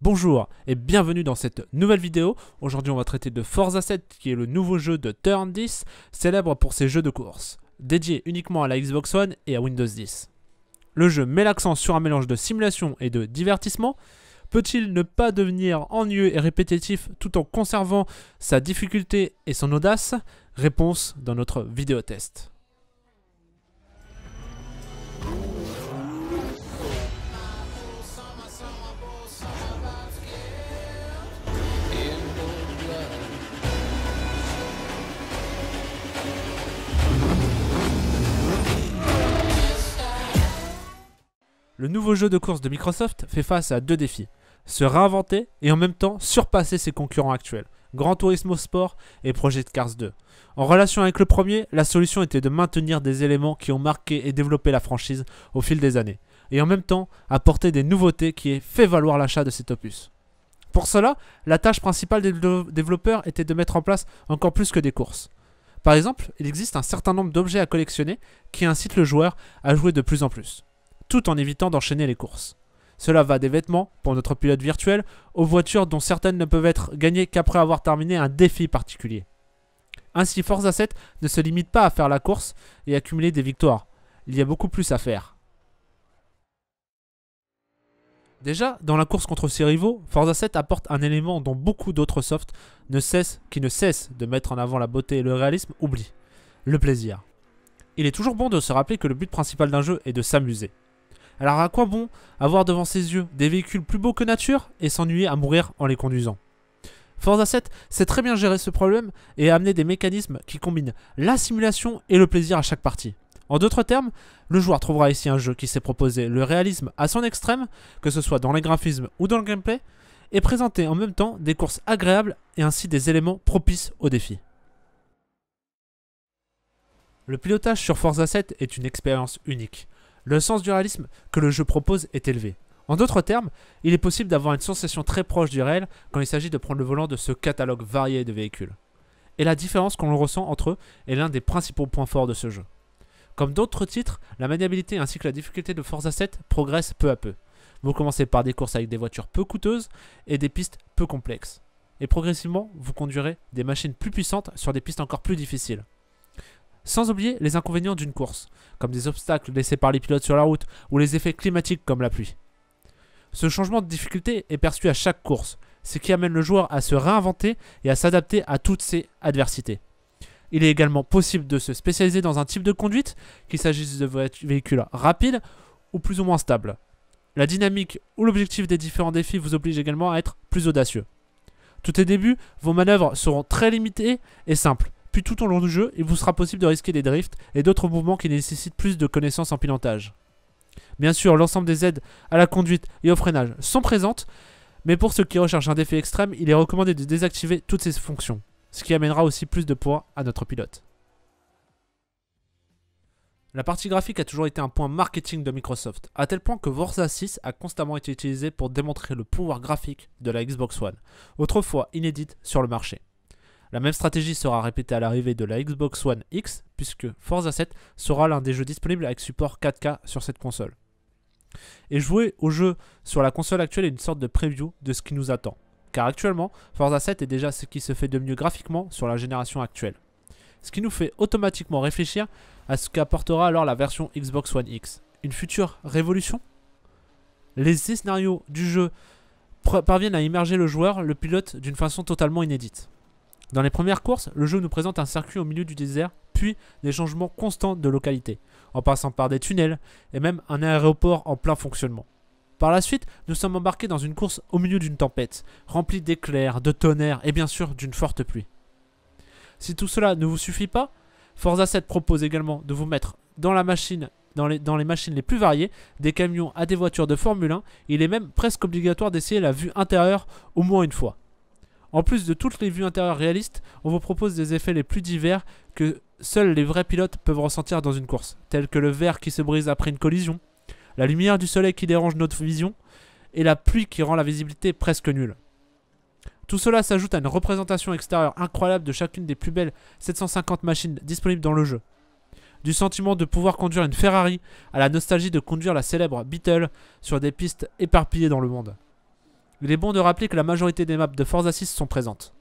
Bonjour et bienvenue dans cette nouvelle vidéo. Aujourd'hui on va traiter de Forza 7 qui est le nouveau jeu de Turn 10, célèbre pour ses jeux de course, dédié uniquement à la Xbox One et à Windows 10. Le jeu met l'accent sur un mélange de simulation et de divertissement. Peut-il ne pas devenir ennuyeux et répétitif tout en conservant sa difficulté et son audace Réponse dans notre vidéo test. Le nouveau jeu de course de Microsoft fait face à deux défis. Se réinventer et en même temps surpasser ses concurrents actuels, Grand Turismo Sport et Project Cars 2. En relation avec le premier, la solution était de maintenir des éléments qui ont marqué et développé la franchise au fil des années, et en même temps apporter des nouveautés qui aient fait valoir l'achat de cet opus. Pour cela, la tâche principale des développeurs était de mettre en place encore plus que des courses. Par exemple, il existe un certain nombre d'objets à collectionner qui incitent le joueur à jouer de plus en plus tout en évitant d'enchaîner les courses. Cela va des vêtements, pour notre pilote virtuel, aux voitures dont certaines ne peuvent être gagnées qu'après avoir terminé un défi particulier. Ainsi, Forza 7 ne se limite pas à faire la course et accumuler des victoires. Il y a beaucoup plus à faire. Déjà, dans la course contre ses rivaux, Forza 7 apporte un élément dont beaucoup d'autres softs ne cessent, qui ne cessent de mettre en avant la beauté et le réalisme, oublient. Le plaisir. Il est toujours bon de se rappeler que le but principal d'un jeu est de s'amuser. Alors à quoi bon avoir devant ses yeux des véhicules plus beaux que nature et s'ennuyer à mourir en les conduisant Forza 7 sait très bien gérer ce problème et amener des mécanismes qui combinent la simulation et le plaisir à chaque partie. En d'autres termes, le joueur trouvera ici un jeu qui s'est proposé le réalisme à son extrême, que ce soit dans les graphismes ou dans le gameplay, et présenter en même temps des courses agréables et ainsi des éléments propices au défi. Le pilotage sur Forza 7 est une expérience unique. Le sens du réalisme que le jeu propose est élevé. En d'autres termes, il est possible d'avoir une sensation très proche du réel quand il s'agit de prendre le volant de ce catalogue varié de véhicules. Et la différence qu'on ressent entre eux est l'un des principaux points forts de ce jeu. Comme d'autres titres, la maniabilité ainsi que la difficulté de Forza 7 progressent peu à peu. Vous commencez par des courses avec des voitures peu coûteuses et des pistes peu complexes. Et progressivement, vous conduirez des machines plus puissantes sur des pistes encore plus difficiles. Sans oublier les inconvénients d'une course, comme des obstacles laissés par les pilotes sur la route ou les effets climatiques comme la pluie. Ce changement de difficulté est perçu à chaque course, ce qui amène le joueur à se réinventer et à s'adapter à toutes ces adversités. Il est également possible de se spécialiser dans un type de conduite, qu'il s'agisse de véhicules rapides ou plus ou moins stables. La dynamique ou l'objectif des différents défis vous oblige également à être plus audacieux. Tout est début, vos manœuvres seront très limitées et simples, tout au long du jeu, il vous sera possible de risquer des drifts et d'autres mouvements qui nécessitent plus de connaissances en pilotage. Bien sûr, l'ensemble des aides à la conduite et au freinage sont présentes, mais pour ceux qui recherchent un défi extrême, il est recommandé de désactiver toutes ces fonctions, ce qui amènera aussi plus de poids à notre pilote. La partie graphique a toujours été un point marketing de Microsoft, à tel point que Forza 6 a constamment été utilisé pour démontrer le pouvoir graphique de la Xbox One, autrefois inédite sur le marché. La même stratégie sera répétée à l'arrivée de la Xbox One X, puisque Forza 7 sera l'un des jeux disponibles avec support 4K sur cette console. Et jouer au jeu sur la console actuelle est une sorte de preview de ce qui nous attend, car actuellement, Forza 7 est déjà ce qui se fait de mieux graphiquement sur la génération actuelle. Ce qui nous fait automatiquement réfléchir à ce qu'apportera alors la version Xbox One X. Une future révolution Les scénarios du jeu parviennent à immerger le joueur, le pilote, d'une façon totalement inédite. Dans les premières courses, le jeu nous présente un circuit au milieu du désert, puis des changements constants de localité, en passant par des tunnels et même un aéroport en plein fonctionnement. Par la suite, nous sommes embarqués dans une course au milieu d'une tempête, remplie d'éclairs, de tonnerres et bien sûr d'une forte pluie. Si tout cela ne vous suffit pas, Forza 7 propose également de vous mettre dans la machine dans les, dans les, machines les plus variées, des camions à des voitures de Formule 1, il est même presque obligatoire d'essayer la vue intérieure au moins une fois. En plus de toutes les vues intérieures réalistes, on vous propose des effets les plus divers que seuls les vrais pilotes peuvent ressentir dans une course, tels que le verre qui se brise après une collision, la lumière du soleil qui dérange notre vision, et la pluie qui rend la visibilité presque nulle. Tout cela s'ajoute à une représentation extérieure incroyable de chacune des plus belles 750 machines disponibles dans le jeu. Du sentiment de pouvoir conduire une Ferrari à la nostalgie de conduire la célèbre Beetle sur des pistes éparpillées dans le monde. Il est bon de rappeler que la majorité des maps de Forza 6 sont présentes.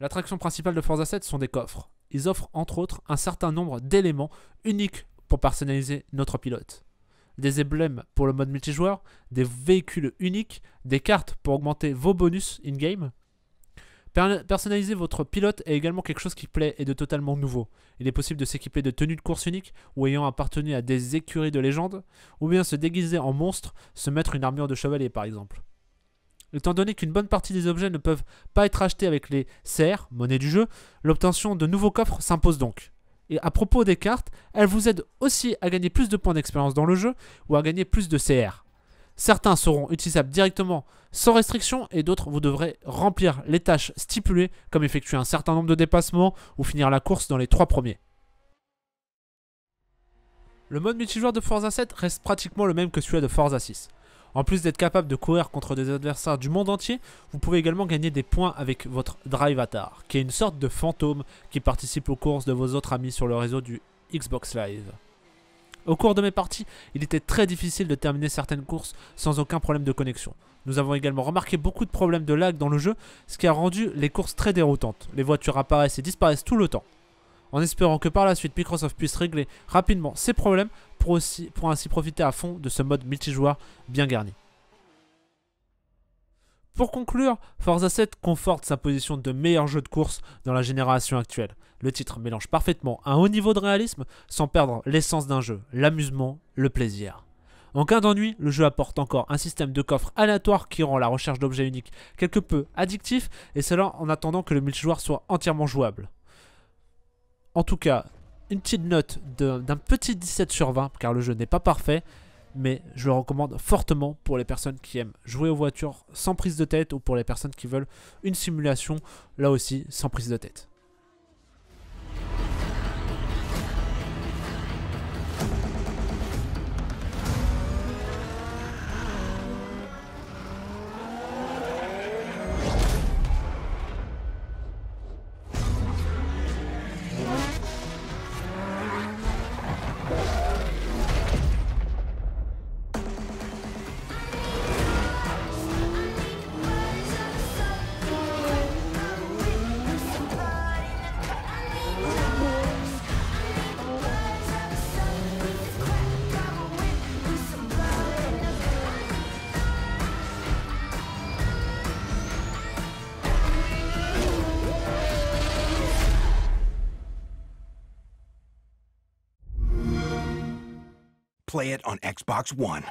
L'attraction principale de Forza 7 sont des coffres. Ils offrent entre autres un certain nombre d'éléments uniques pour personnaliser notre pilote. Des emblèmes pour le mode multijoueur, des véhicules uniques, des cartes pour augmenter vos bonus in-game, Personnaliser votre pilote est également quelque chose qui plaît et de totalement nouveau. Il est possible de s'équiper de tenues de course unique ou ayant appartenu à des écuries de légende, ou bien se déguiser en monstre, se mettre une armure de chevalier par exemple. Étant donné qu'une bonne partie des objets ne peuvent pas être achetés avec les CR, monnaie du jeu, l'obtention de nouveaux coffres s'impose donc. Et à propos des cartes, elles vous aident aussi à gagner plus de points d'expérience dans le jeu ou à gagner plus de CR. Certains seront utilisables directement sans restriction et d'autres vous devrez remplir les tâches stipulées comme effectuer un certain nombre de dépassements ou finir la course dans les trois premiers. Le mode multijoueur de Forza 7 reste pratiquement le même que celui de Forza 6. En plus d'être capable de courir contre des adversaires du monde entier, vous pouvez également gagner des points avec votre Drive Avatar, qui est une sorte de fantôme qui participe aux courses de vos autres amis sur le réseau du Xbox Live. Au cours de mes parties, il était très difficile de terminer certaines courses sans aucun problème de connexion. Nous avons également remarqué beaucoup de problèmes de lag dans le jeu, ce qui a rendu les courses très déroutantes. Les voitures apparaissent et disparaissent tout le temps. En espérant que par la suite Microsoft puisse régler rapidement ces problèmes pour, pour ainsi profiter à fond de ce mode multijoueur bien garni. Pour conclure, Forza 7 conforte sa position de meilleur jeu de course dans la génération actuelle. Le titre mélange parfaitement un haut niveau de réalisme sans perdre l'essence d'un jeu, l'amusement, le plaisir. En cas d'ennui, le jeu apporte encore un système de coffres aléatoire qui rend la recherche d'objets uniques quelque peu addictif, et cela en attendant que le multijoueur soit entièrement jouable. En tout cas, une petite note d'un petit 17 sur 20, car le jeu n'est pas parfait, mais je le recommande fortement pour les personnes qui aiment jouer aux voitures sans prise de tête ou pour les personnes qui veulent une simulation là aussi sans prise de tête. Play it on Xbox One.